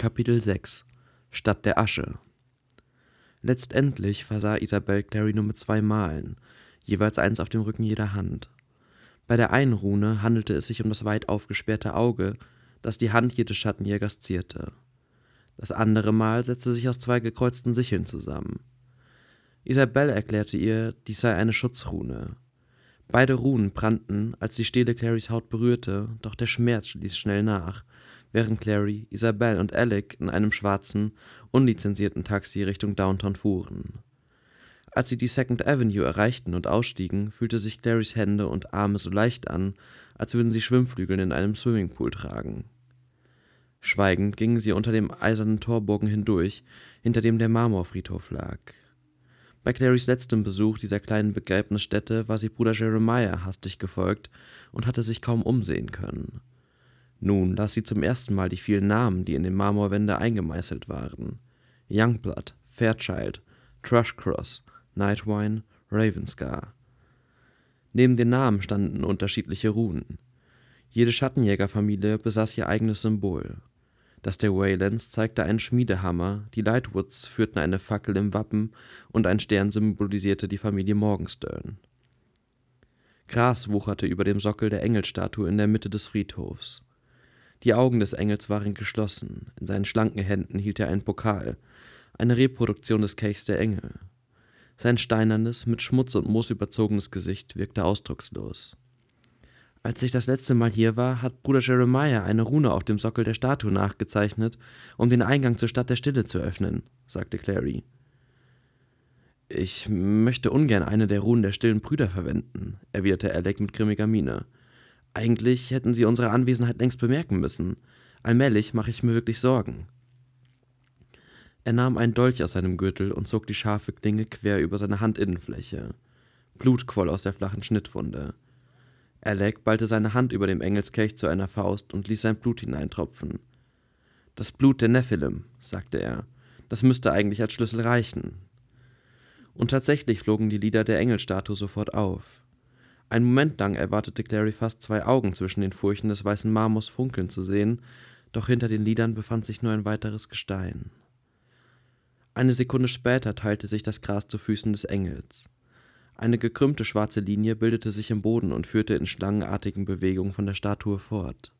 Kapitel 6 Stadt der Asche Letztendlich versah Isabel Clary nur mit zwei Malen, jeweils eins auf dem Rücken jeder Hand. Bei der einen Rune handelte es sich um das weit aufgesperrte Auge, das die Hand jedes Schattenjägers zierte. Das andere Mal setzte sich aus zwei gekreuzten Sicheln zusammen. Isabel erklärte ihr, dies sei eine Schutzrune. Beide Runen brannten, als die Stele Clarys Haut berührte, doch der Schmerz ließ schnell nach, während Clary, Isabelle und Alec in einem schwarzen, unlizenzierten Taxi Richtung Downtown fuhren. Als sie die Second Avenue erreichten und ausstiegen, fühlte sich Clarys Hände und Arme so leicht an, als würden sie Schwimmflügel in einem Swimmingpool tragen. Schweigend gingen sie unter dem eisernen Torbogen hindurch, hinter dem der Marmorfriedhof lag. Bei Clarys letztem Besuch dieser kleinen Begräbnisstätte war sie Bruder Jeremiah hastig gefolgt und hatte sich kaum umsehen können. Nun las sie zum ersten Mal die vielen Namen, die in den Marmorwände eingemeißelt waren: Youngblood, Fairchild, Trashcross, Nightwine, Ravenscar. Neben den Namen standen unterschiedliche Runen. Jede Schattenjägerfamilie besaß ihr eigenes Symbol. Das der Waylands zeigte einen Schmiedehammer, die Lightwoods führten eine Fackel im Wappen und ein Stern symbolisierte die Familie Morgenstern. Gras wucherte über dem Sockel der Engelstatue in der Mitte des Friedhofs. Die Augen des Engels waren geschlossen, in seinen schlanken Händen hielt er einen Pokal, eine Reproduktion des Kelchs der Engel. Sein steinernes, mit Schmutz und Moos überzogenes Gesicht wirkte ausdruckslos. Als ich das letzte Mal hier war, hat Bruder Jeremiah eine Rune auf dem Sockel der Statue nachgezeichnet, um den Eingang zur Stadt der Stille zu öffnen, sagte Clary. Ich möchte ungern eine der Runen der stillen Brüder verwenden, erwiderte Alec mit grimmiger Miene. Eigentlich hätten sie unsere Anwesenheit längst bemerken müssen. Allmählich mache ich mir wirklich Sorgen. Er nahm einen Dolch aus seinem Gürtel und zog die scharfe Klinge quer über seine Handinnenfläche. Blut quoll aus der flachen Schnittwunde. Alec ballte seine Hand über dem Engelskelch zu einer Faust und ließ sein Blut hineintropfen. Das Blut der Nephilim, sagte er. Das müsste eigentlich als Schlüssel reichen. Und tatsächlich flogen die Lieder der Engelstatue sofort auf. Ein Moment lang erwartete Clary fast zwei Augen zwischen den Furchen des weißen Marmors funkeln zu sehen, doch hinter den Lidern befand sich nur ein weiteres Gestein. Eine Sekunde später teilte sich das Gras zu Füßen des Engels. Eine gekrümmte schwarze Linie bildete sich im Boden und führte in schlangenartigen Bewegungen von der Statue fort.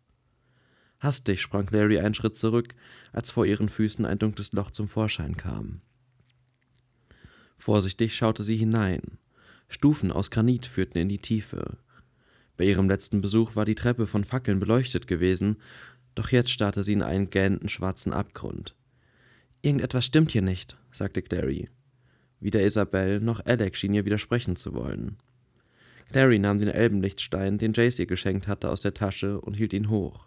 Hastig sprang Clary einen Schritt zurück, als vor ihren Füßen ein dunkles Loch zum Vorschein kam. Vorsichtig schaute sie hinein. Stufen aus Granit führten in die Tiefe. Bei ihrem letzten Besuch war die Treppe von Fackeln beleuchtet gewesen, doch jetzt starrte sie in einen gähnenden schwarzen Abgrund. Irgendetwas stimmt hier nicht, sagte Clary. Weder Isabel noch Alec schien ihr widersprechen zu wollen. Clary nahm den Elbenlichtstein, den Jace ihr geschenkt hatte, aus der Tasche und hielt ihn hoch.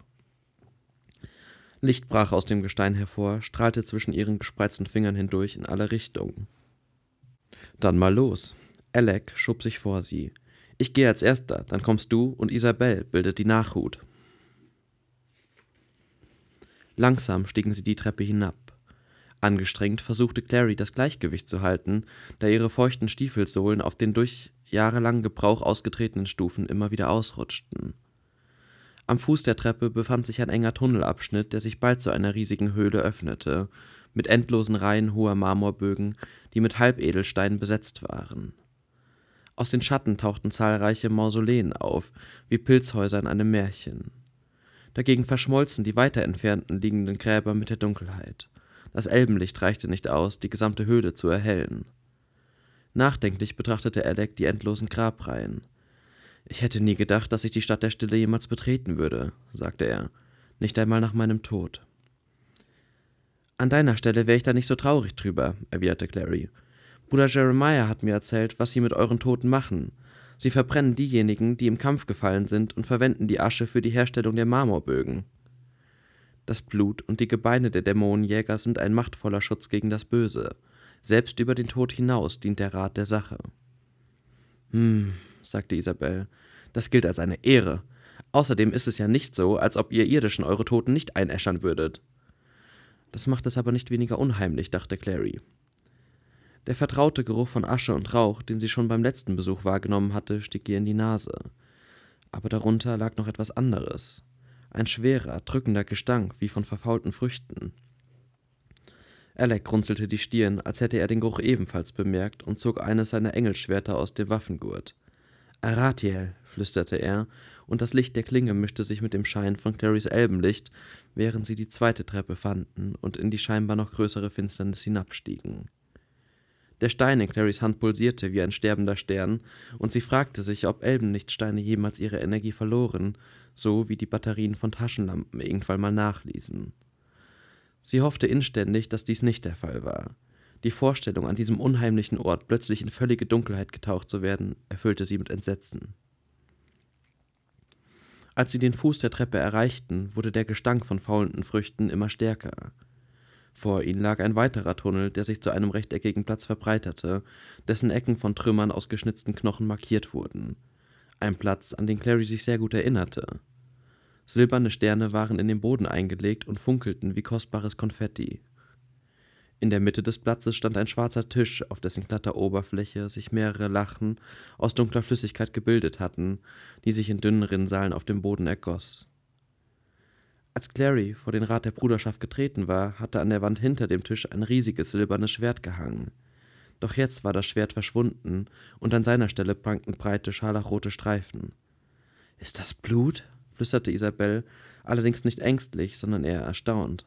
Licht brach aus dem Gestein hervor, strahlte zwischen ihren gespreizten Fingern hindurch in alle Richtungen. Dann mal los, Alec schob sich vor sie. Ich gehe als erster, dann kommst du und Isabel bildet die Nachhut. Langsam stiegen sie die Treppe hinab. Angestrengt versuchte Clary das Gleichgewicht zu halten, da ihre feuchten Stiefelsohlen auf den durch jahrelangen Gebrauch ausgetretenen Stufen immer wieder ausrutschten. Am Fuß der Treppe befand sich ein enger Tunnelabschnitt, der sich bald zu einer riesigen Höhle öffnete, mit endlosen Reihen hoher Marmorbögen, die mit Halbedelsteinen besetzt waren. Aus den Schatten tauchten zahlreiche Mausoleen auf, wie Pilzhäuser in einem Märchen. Dagegen verschmolzen die weiter entfernten liegenden Gräber mit der Dunkelheit. Das Elbenlicht reichte nicht aus, die gesamte Höhle zu erhellen. Nachdenklich betrachtete Alec die endlosen Grabreihen. Ich hätte nie gedacht, dass ich die Stadt der Stille jemals betreten würde, sagte er, nicht einmal nach meinem Tod. An deiner Stelle wäre ich da nicht so traurig drüber, erwiderte Clary. Bruder Jeremiah hat mir erzählt, was sie mit euren Toten machen. Sie verbrennen diejenigen, die im Kampf gefallen sind, und verwenden die Asche für die Herstellung der Marmorbögen. Das Blut und die Gebeine der Dämonenjäger sind ein machtvoller Schutz gegen das Böse. Selbst über den Tod hinaus dient der Rat der Sache. Hm, sagte Isabel, das gilt als eine Ehre. Außerdem ist es ja nicht so, als ob ihr Irdischen eure Toten nicht einäschern würdet. Das macht es aber nicht weniger unheimlich, dachte Clary. Der vertraute Geruch von Asche und Rauch, den sie schon beim letzten Besuch wahrgenommen hatte, stieg ihr in die Nase. Aber darunter lag noch etwas anderes. Ein schwerer, drückender Gestank wie von verfaulten Früchten. Alec runzelte die Stirn, als hätte er den Geruch ebenfalls bemerkt und zog eines seiner Engelschwerter aus dem Waffengurt. Aratiel, flüsterte er, und das Licht der Klinge mischte sich mit dem Schein von Clarys Elbenlicht, während sie die zweite Treppe fanden und in die scheinbar noch größere Finsternis hinabstiegen. Der Stein in Clarys Hand pulsierte wie ein sterbender Stern, und sie fragte sich, ob Elbenlichtsteine jemals ihre Energie verloren, so wie die Batterien von Taschenlampen irgendwann mal nachließen. Sie hoffte inständig, dass dies nicht der Fall war. Die Vorstellung, an diesem unheimlichen Ort plötzlich in völlige Dunkelheit getaucht zu werden, erfüllte sie mit Entsetzen. Als sie den Fuß der Treppe erreichten, wurde der Gestank von faulenden Früchten immer stärker. Vor ihnen lag ein weiterer Tunnel, der sich zu einem rechteckigen Platz verbreiterte, dessen Ecken von Trümmern aus geschnitzten Knochen markiert wurden. Ein Platz, an den Clary sich sehr gut erinnerte. Silberne Sterne waren in den Boden eingelegt und funkelten wie kostbares Konfetti. In der Mitte des Platzes stand ein schwarzer Tisch, auf dessen glatter Oberfläche sich mehrere Lachen aus dunkler Flüssigkeit gebildet hatten, die sich in dünnen Rinnsalen auf dem Boden ergoss. Als Clary vor den Rat der Bruderschaft getreten war, hatte an der Wand hinter dem Tisch ein riesiges silbernes Schwert gehangen. Doch jetzt war das Schwert verschwunden und an seiner Stelle prangten breite scharlachrote Streifen. Ist das Blut? flüsterte Isabel, allerdings nicht ängstlich, sondern eher erstaunt.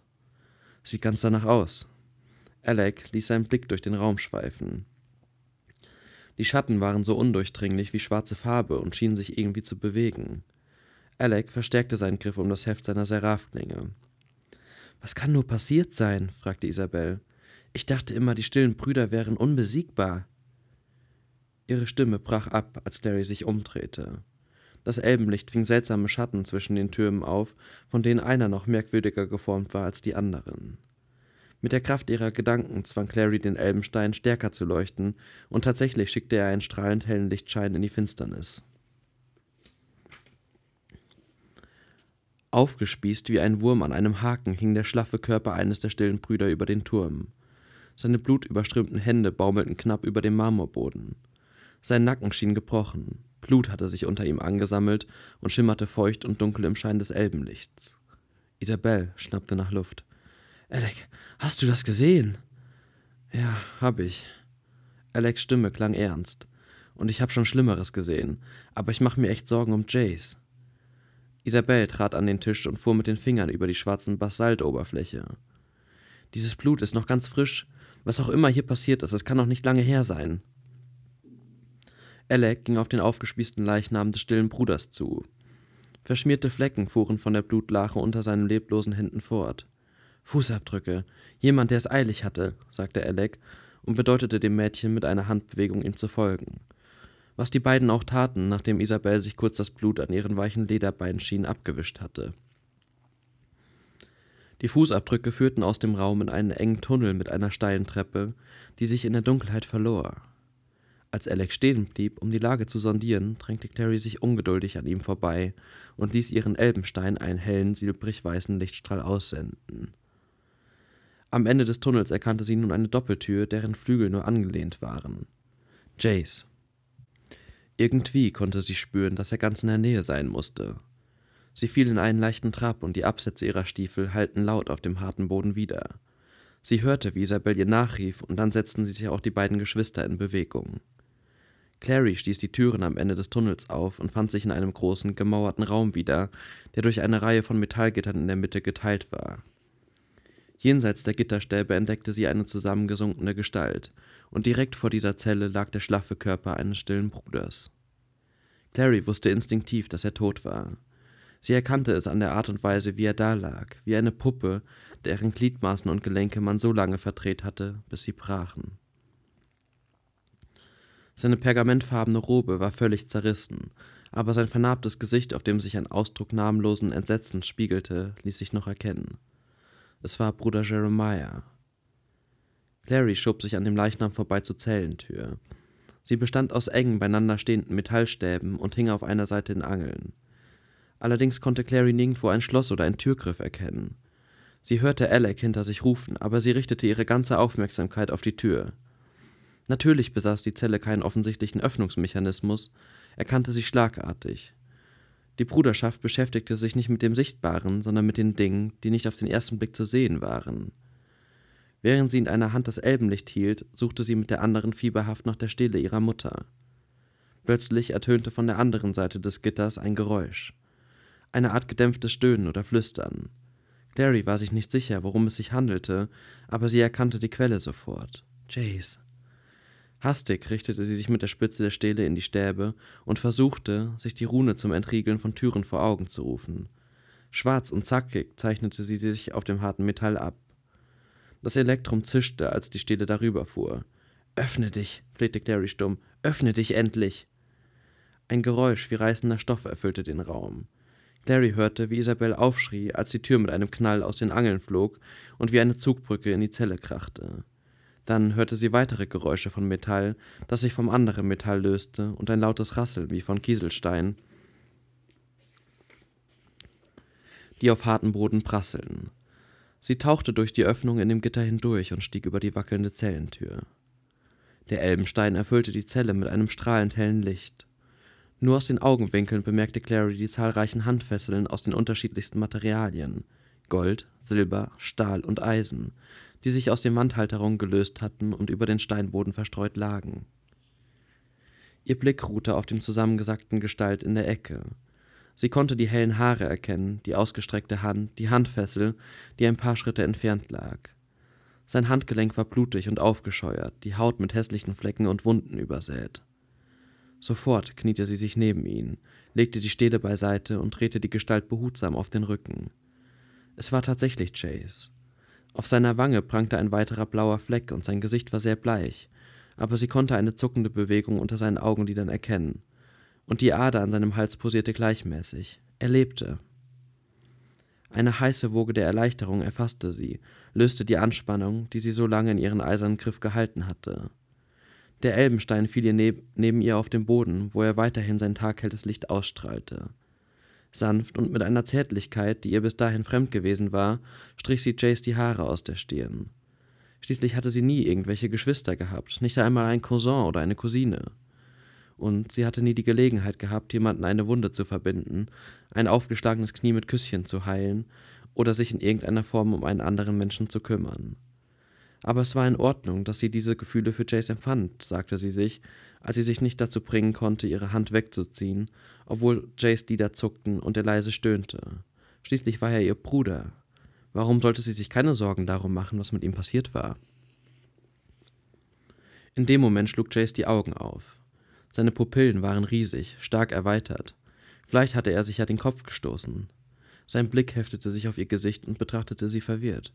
Sieht ganz danach aus. Alec ließ seinen Blick durch den Raum schweifen. Die Schatten waren so undurchdringlich wie schwarze Farbe und schienen sich irgendwie zu bewegen. Alec verstärkte seinen Griff um das Heft seiner Seraphklinge. Was kann nur passiert sein? fragte Isabel. Ich dachte immer, die stillen Brüder wären unbesiegbar. Ihre Stimme brach ab, als Larry sich umdrehte. Das Elbenlicht fing seltsame Schatten zwischen den Türmen auf, von denen einer noch merkwürdiger geformt war als die anderen. Mit der Kraft ihrer Gedanken zwang Clary den Elbenstein stärker zu leuchten, und tatsächlich schickte er einen strahlend hellen Lichtschein in die Finsternis. Aufgespießt wie ein Wurm an einem Haken hing der schlaffe Körper eines der stillen Brüder über den Turm. Seine blutüberströmten Hände baumelten knapp über dem Marmorboden. Sein Nacken schien gebrochen. Blut hatte sich unter ihm angesammelt und schimmerte feucht und dunkel im Schein des Elbenlichts. Isabel schnappte nach Luft. Alec, hast du das gesehen? Ja, hab ich. Alecs Stimme klang ernst. Und ich hab schon Schlimmeres gesehen, aber ich mach mir echt Sorgen um Jace. Isabel trat an den Tisch und fuhr mit den Fingern über die schwarzen Basaltoberfläche. Dieses Blut ist noch ganz frisch. Was auch immer hier passiert ist, es kann noch nicht lange her sein. Alec ging auf den aufgespießten Leichnam des stillen Bruders zu. Verschmierte Flecken fuhren von der Blutlache unter seinen leblosen Händen fort. Fußabdrücke. Jemand, der es eilig hatte, sagte Alec und bedeutete dem Mädchen mit einer Handbewegung, ihm zu folgen was die beiden auch taten, nachdem Isabel sich kurz das Blut an ihren weichen Lederbeinschienen abgewischt hatte. Die Fußabdrücke führten aus dem Raum in einen engen Tunnel mit einer steilen Treppe, die sich in der Dunkelheit verlor. Als Alex stehen blieb, um die Lage zu sondieren, drängte Terry sich ungeduldig an ihm vorbei und ließ ihren Elbenstein einen hellen, silbrig-weißen Lichtstrahl aussenden. Am Ende des Tunnels erkannte sie nun eine Doppeltür, deren Flügel nur angelehnt waren. Jace. Irgendwie konnte sie spüren, dass er ganz in der Nähe sein musste. Sie fiel in einen leichten Trab und die Absätze ihrer Stiefel hallten laut auf dem harten Boden wieder. Sie hörte, wie Isabel ihr nachrief, und dann setzten sie sich auch die beiden Geschwister in Bewegung. Clary stieß die Türen am Ende des Tunnels auf und fand sich in einem großen, gemauerten Raum wieder, der durch eine Reihe von Metallgittern in der Mitte geteilt war. Jenseits der Gitterstäbe entdeckte sie eine zusammengesunkene Gestalt, und direkt vor dieser Zelle lag der schlaffe Körper eines stillen Bruders. Clary wusste instinktiv, dass er tot war. Sie erkannte es an der Art und Weise, wie er dalag, wie eine Puppe, deren Gliedmaßen und Gelenke man so lange verdreht hatte, bis sie brachen. Seine pergamentfarbene Robe war völlig zerrissen, aber sein vernarbtes Gesicht, auf dem sich ein Ausdruck namenlosen Entsetzens spiegelte, ließ sich noch erkennen. Es war Bruder Jeremiah. Larry schob sich an dem Leichnam vorbei zur Zellentür. Sie bestand aus engen, beieinander stehenden Metallstäben und hing auf einer Seite in Angeln. Allerdings konnte Clary nirgendwo ein Schloss oder einen Türgriff erkennen. Sie hörte Alec hinter sich rufen, aber sie richtete ihre ganze Aufmerksamkeit auf die Tür. Natürlich besaß die Zelle keinen offensichtlichen Öffnungsmechanismus, er kannte sie schlagartig. Die Bruderschaft beschäftigte sich nicht mit dem Sichtbaren, sondern mit den Dingen, die nicht auf den ersten Blick zu sehen waren. Während sie in einer Hand das Elbenlicht hielt, suchte sie mit der anderen fieberhaft nach der Stille ihrer Mutter. Plötzlich ertönte von der anderen Seite des Gitters ein Geräusch. Eine Art gedämpftes Stöhnen oder Flüstern. Clary war sich nicht sicher, worum es sich handelte, aber sie erkannte die Quelle sofort. Jace. Hastig richtete sie sich mit der Spitze der Stele in die Stäbe und versuchte, sich die Rune zum Entriegeln von Türen vor Augen zu rufen. Schwarz und zackig zeichnete sie sich auf dem harten Metall ab. Das Elektrum zischte, als die Stele darüber fuhr. Öffne dich, flehte Clary stumm, öffne dich endlich! Ein Geräusch wie reißender Stoff erfüllte den Raum. Clary hörte, wie Isabel aufschrie, als die Tür mit einem Knall aus den Angeln flog und wie eine Zugbrücke in die Zelle krachte. Dann hörte sie weitere Geräusche von Metall, das sich vom anderen Metall löste, und ein lautes Rasseln wie von Kieselstein, die auf harten Boden prasselten. Sie tauchte durch die Öffnung in dem Gitter hindurch und stieg über die wackelnde Zellentür. Der Elbenstein erfüllte die Zelle mit einem strahlend hellen Licht. Nur aus den Augenwinkeln bemerkte Clary die zahlreichen Handfesseln aus den unterschiedlichsten Materialien, Gold, Silber, Stahl und Eisen, die sich aus den Wandhalterungen gelöst hatten und über den Steinboden verstreut lagen. Ihr Blick ruhte auf dem zusammengesackten Gestalt in der Ecke. Sie konnte die hellen Haare erkennen, die ausgestreckte Hand, die Handfessel, die ein paar Schritte entfernt lag. Sein Handgelenk war blutig und aufgescheuert, die Haut mit hässlichen Flecken und Wunden übersät. Sofort kniete sie sich neben ihn, legte die Stähle beiseite und drehte die Gestalt behutsam auf den Rücken. Es war tatsächlich Chase. Auf seiner Wange prangte ein weiterer blauer Fleck und sein Gesicht war sehr bleich, aber sie konnte eine zuckende Bewegung unter seinen Augenlidern erkennen. Und die Ader an seinem Hals posierte gleichmäßig. Er lebte. Eine heiße Woge der Erleichterung erfasste sie, löste die Anspannung, die sie so lange in ihren eisernen Griff gehalten hatte. Der Elbenstein fiel ihr neb neben ihr auf den Boden, wo er weiterhin sein taghelles Licht ausstrahlte. Sanft und mit einer Zärtlichkeit, die ihr bis dahin fremd gewesen war, strich sie Jace die Haare aus der Stirn. Schließlich hatte sie nie irgendwelche Geschwister gehabt, nicht einmal einen Cousin oder eine Cousine. Und sie hatte nie die Gelegenheit gehabt, jemanden eine Wunde zu verbinden, ein aufgeschlagenes Knie mit Küsschen zu heilen oder sich in irgendeiner Form um einen anderen Menschen zu kümmern. Aber es war in Ordnung, dass sie diese Gefühle für Jace empfand, sagte sie sich, als sie sich nicht dazu bringen konnte, ihre Hand wegzuziehen, obwohl Jace Lieder zuckten und er leise stöhnte. Schließlich war er ihr Bruder. Warum sollte sie sich keine Sorgen darum machen, was mit ihm passiert war? In dem Moment schlug Jace die Augen auf. Seine Pupillen waren riesig, stark erweitert. Vielleicht hatte er sich ja den Kopf gestoßen. Sein Blick heftete sich auf ihr Gesicht und betrachtete sie verwirrt.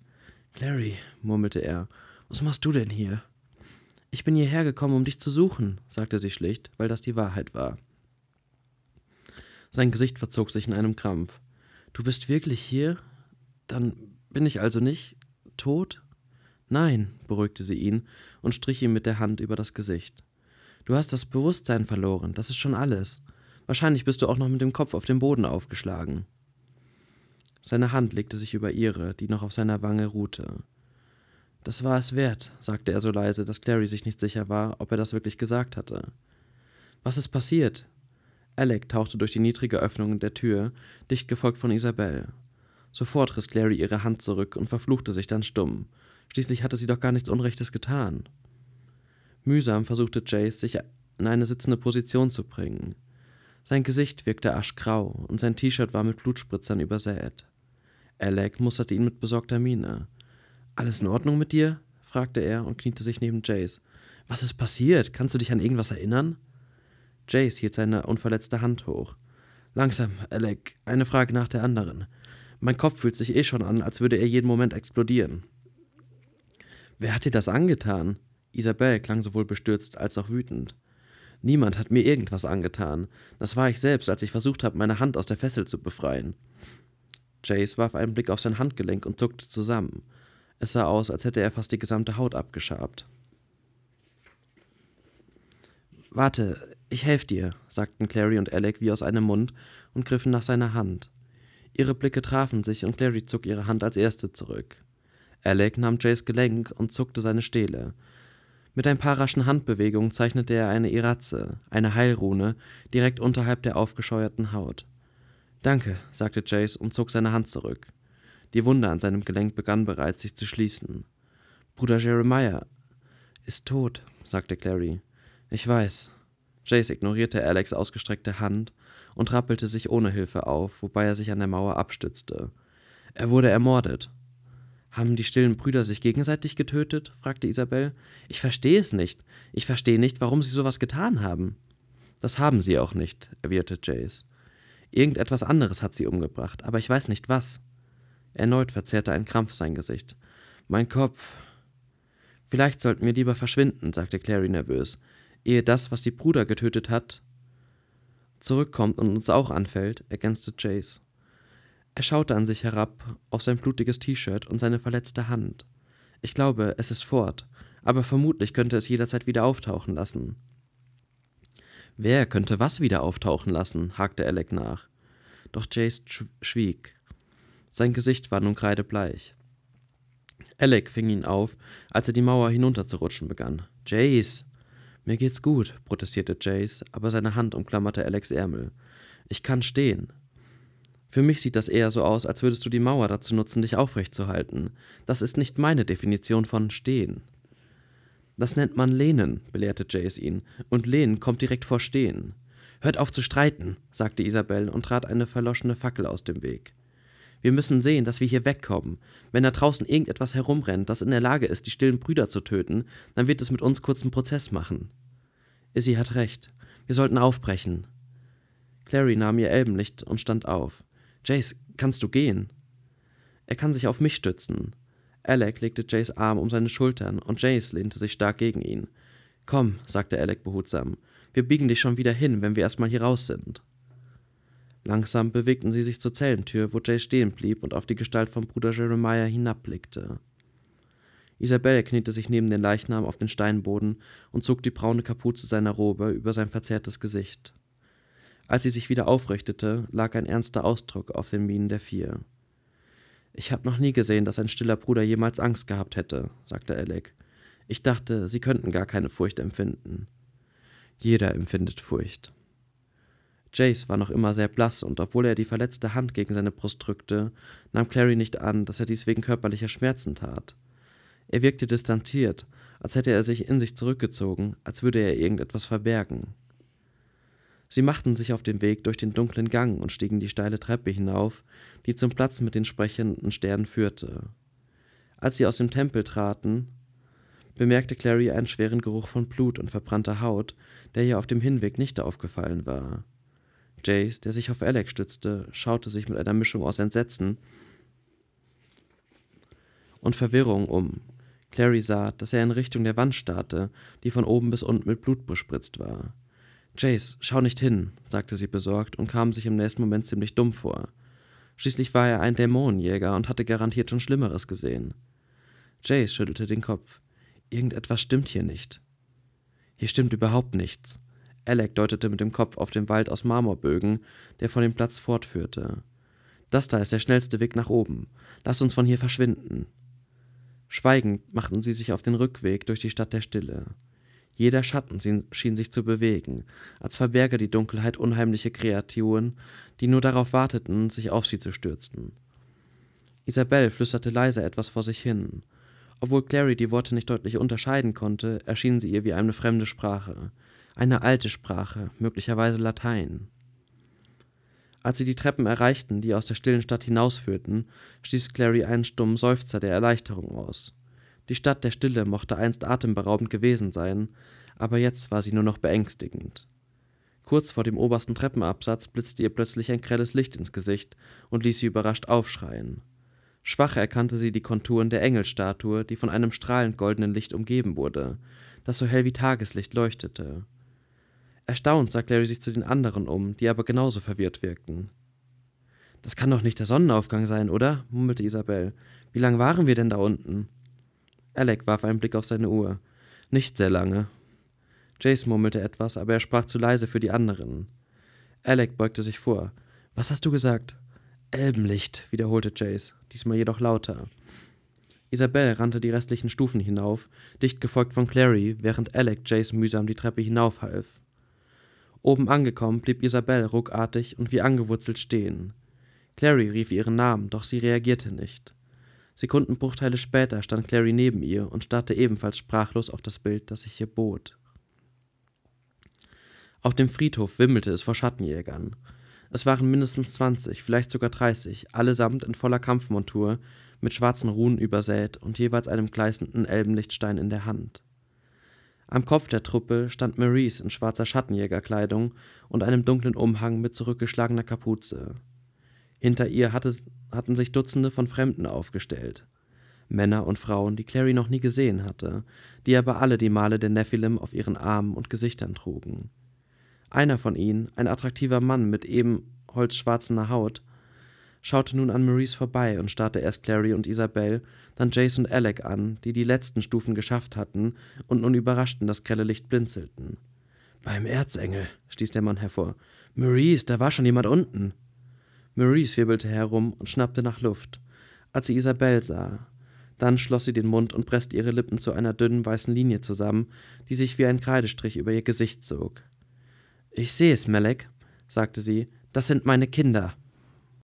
Larry, murmelte er, was machst du denn hier? Ich bin hierher gekommen, um dich zu suchen, sagte sie schlicht, weil das die Wahrheit war. Sein Gesicht verzog sich in einem Krampf. Du bist wirklich hier? Dann bin ich also nicht tot? Nein, beruhigte sie ihn und strich ihm mit der Hand über das Gesicht. Du hast das Bewusstsein verloren, das ist schon alles. Wahrscheinlich bist du auch noch mit dem Kopf auf dem Boden aufgeschlagen. Seine Hand legte sich über ihre, die noch auf seiner Wange ruhte. Das war es wert, sagte er so leise, dass Clary sich nicht sicher war, ob er das wirklich gesagt hatte. Was ist passiert? Alec tauchte durch die niedrige Öffnung der Tür, dicht gefolgt von Isabel. Sofort riss Clary ihre Hand zurück und verfluchte sich dann stumm. Schließlich hatte sie doch gar nichts Unrechtes getan. Mühsam versuchte Jace, sich in eine sitzende Position zu bringen. Sein Gesicht wirkte aschgrau und sein T-Shirt war mit Blutspritzern übersät. Alec musterte halt ihn mit besorgter Miene. Alles in Ordnung mit dir? fragte er und kniete sich neben Jace. Was ist passiert? Kannst du dich an irgendwas erinnern? Jace hielt seine unverletzte Hand hoch. Langsam, Alec, eine Frage nach der anderen. Mein Kopf fühlt sich eh schon an, als würde er jeden Moment explodieren. Wer hat dir das angetan? Isabel klang sowohl bestürzt als auch wütend. Niemand hat mir irgendwas angetan. Das war ich selbst, als ich versucht habe, meine Hand aus der Fessel zu befreien. Jace warf einen Blick auf sein Handgelenk und zuckte zusammen. Es sah aus, als hätte er fast die gesamte Haut abgeschabt. Warte, ich helf dir, sagten Clary und Alec wie aus einem Mund und griffen nach seiner Hand. Ihre Blicke trafen sich und Clary zog ihre Hand als erste zurück. Alec nahm Jays Gelenk und zuckte seine Stele. Mit ein paar raschen Handbewegungen zeichnete er eine Iratze, eine Heilrune, direkt unterhalb der aufgescheuerten Haut. Danke, sagte Jace und zog seine Hand zurück. Die Wunde an seinem Gelenk begann bereits sich zu schließen. Bruder Jeremiah ist tot, sagte Clary. Ich weiß. Jace ignorierte Alex ausgestreckte Hand und rappelte sich ohne Hilfe auf, wobei er sich an der Mauer abstützte. Er wurde ermordet. Haben die stillen Brüder sich gegenseitig getötet? fragte Isabel. Ich verstehe es nicht. Ich verstehe nicht, warum sie sowas getan haben. Das haben sie auch nicht, erwiderte Jace. Irgendetwas anderes hat sie umgebracht, aber ich weiß nicht was. Erneut verzerrte ein Krampf sein Gesicht. Mein Kopf. Vielleicht sollten wir lieber verschwinden, sagte Clary nervös, ehe das, was die Bruder getötet hat, zurückkommt und uns auch anfällt, ergänzte Chase. Er schaute an sich herab, auf sein blutiges T-Shirt und seine verletzte Hand. Ich glaube, es ist fort, aber vermutlich könnte es jederzeit wieder auftauchen lassen. Wer könnte was wieder auftauchen lassen? hakte Alec nach. Doch Jace schwieg. Sein Gesicht war nun kreidebleich. Alec fing ihn auf, als er die Mauer hinunterzurutschen begann. Jace! Mir geht's gut, protestierte Jace, aber seine Hand umklammerte Alecs Ärmel. Ich kann stehen. Für mich sieht das eher so aus, als würdest du die Mauer dazu nutzen, dich aufrechtzuhalten. Das ist nicht meine Definition von stehen. Das nennt man Lehnen, belehrte Jace ihn, und Lehnen kommt direkt vor Stehen. Hört auf zu streiten, sagte Isabel und trat eine verloschene Fackel aus dem Weg. Wir müssen sehen, dass wir hier wegkommen. Wenn da draußen irgendetwas herumrennt, das in der Lage ist, die stillen Brüder zu töten, dann wird es mit uns kurzen Prozess machen. Izzy hat recht. Wir sollten aufbrechen. Clary nahm ihr Elbenlicht und stand auf. Jace, kannst du gehen? Er kann sich auf mich stützen. Alec legte Jays Arm um seine Schultern und Jace lehnte sich stark gegen ihn. Komm, sagte Alec behutsam, wir biegen dich schon wieder hin, wenn wir erstmal hier raus sind. Langsam bewegten sie sich zur Zellentür, wo Jay stehen blieb und auf die Gestalt von Bruder Jeremiah hinabblickte. Isabelle kniete sich neben den Leichnam auf den Steinboden und zog die braune Kapuze seiner Robe über sein verzerrtes Gesicht. Als sie sich wieder aufrichtete, lag ein ernster Ausdruck auf den Mienen der vier. Ich habe noch nie gesehen, dass ein stiller Bruder jemals Angst gehabt hätte, sagte Alec. Ich dachte, sie könnten gar keine Furcht empfinden. Jeder empfindet Furcht. Jace war noch immer sehr blass und obwohl er die verletzte Hand gegen seine Brust drückte, nahm Clary nicht an, dass er dies wegen körperlicher Schmerzen tat. Er wirkte distanziert, als hätte er sich in sich zurückgezogen, als würde er irgendetwas verbergen. Sie machten sich auf den Weg durch den dunklen Gang und stiegen die steile Treppe hinauf, die zum Platz mit den sprechenden Sternen führte. Als sie aus dem Tempel traten, bemerkte Clary einen schweren Geruch von Blut und verbrannter Haut, der ihr auf dem Hinweg nicht aufgefallen war. Jace, der sich auf Alex stützte, schaute sich mit einer Mischung aus Entsetzen und Verwirrung um. Clary sah, dass er in Richtung der Wand starrte, die von oben bis unten mit Blut bespritzt war. Jace, schau nicht hin, sagte sie besorgt und kam sich im nächsten Moment ziemlich dumm vor. Schließlich war er ein Dämonenjäger und hatte garantiert schon Schlimmeres gesehen. Jace schüttelte den Kopf. Irgendetwas stimmt hier nicht. Hier stimmt überhaupt nichts. Alec deutete mit dem Kopf auf den Wald aus Marmorbögen, der von dem Platz fortführte. Das da ist der schnellste Weg nach oben. Lass uns von hier verschwinden. Schweigend machten sie sich auf den Rückweg durch die Stadt der Stille. Jeder Schatten schien sich zu bewegen, als verberge die Dunkelheit unheimliche Kreaturen, die nur darauf warteten, sich auf sie zu stürzen. Isabelle flüsterte leise etwas vor sich hin. Obwohl Clary die Worte nicht deutlich unterscheiden konnte, erschienen sie ihr wie eine fremde Sprache. Eine alte Sprache, möglicherweise Latein. Als sie die Treppen erreichten, die aus der stillen Stadt hinausführten, stieß Clary einen stummen Seufzer der Erleichterung aus. Die Stadt der Stille mochte einst atemberaubend gewesen sein, aber jetzt war sie nur noch beängstigend. Kurz vor dem obersten Treppenabsatz blitzte ihr plötzlich ein grelles Licht ins Gesicht und ließ sie überrascht aufschreien. Schwach erkannte sie die Konturen der Engelstatue, die von einem strahlend goldenen Licht umgeben wurde, das so hell wie Tageslicht leuchtete. Erstaunt sah Clary sich zu den anderen um, die aber genauso verwirrt wirkten. Das kann doch nicht der Sonnenaufgang sein, oder? murmelte Isabel. Wie lange waren wir denn da unten? Alec warf einen Blick auf seine Uhr. Nicht sehr lange. Jace murmelte etwas, aber er sprach zu leise für die anderen. Alec beugte sich vor. Was hast du gesagt? Elbenlicht, wiederholte Jace, diesmal jedoch lauter. Isabelle rannte die restlichen Stufen hinauf, dicht gefolgt von Clary, während Alec Jace mühsam die Treppe hinaufhalf. Oben angekommen blieb Isabelle ruckartig und wie angewurzelt stehen. Clary rief ihren Namen, doch sie reagierte nicht. Sekundenbruchteile später stand Clary neben ihr und starrte ebenfalls sprachlos auf das Bild, das sich hier bot. Auf dem Friedhof wimmelte es vor Schattenjägern. Es waren mindestens 20, vielleicht sogar 30, allesamt in voller Kampfmontur, mit schwarzen Runen übersät und jeweils einem gleißenden Elbenlichtstein in der Hand. Am Kopf der Truppe stand Maurice in schwarzer Schattenjägerkleidung und einem dunklen Umhang mit zurückgeschlagener Kapuze. Hinter ihr hatte, hatten sich Dutzende von Fremden aufgestellt. Männer und Frauen, die Clary noch nie gesehen hatte, die aber alle die Male der Nephilim auf ihren Armen und Gesichtern trugen. Einer von ihnen, ein attraktiver Mann mit eben holzschwarzener Haut, schaute nun an Maurice vorbei und starrte erst Clary und Isabel, dann Jace und Alec an, die die letzten Stufen geschafft hatten und nun überraschten in das grelle Licht blinzelten. Beim Erzengel, stieß der Mann hervor. Maurice, da war schon jemand unten. Marie wirbelte herum und schnappte nach Luft, als sie Isabelle sah. Dann schloss sie den Mund und presste ihre Lippen zu einer dünnen weißen Linie zusammen, die sich wie ein Kreidestrich über ihr Gesicht zog. Ich sehe es, Melek, sagte sie, das sind meine Kinder.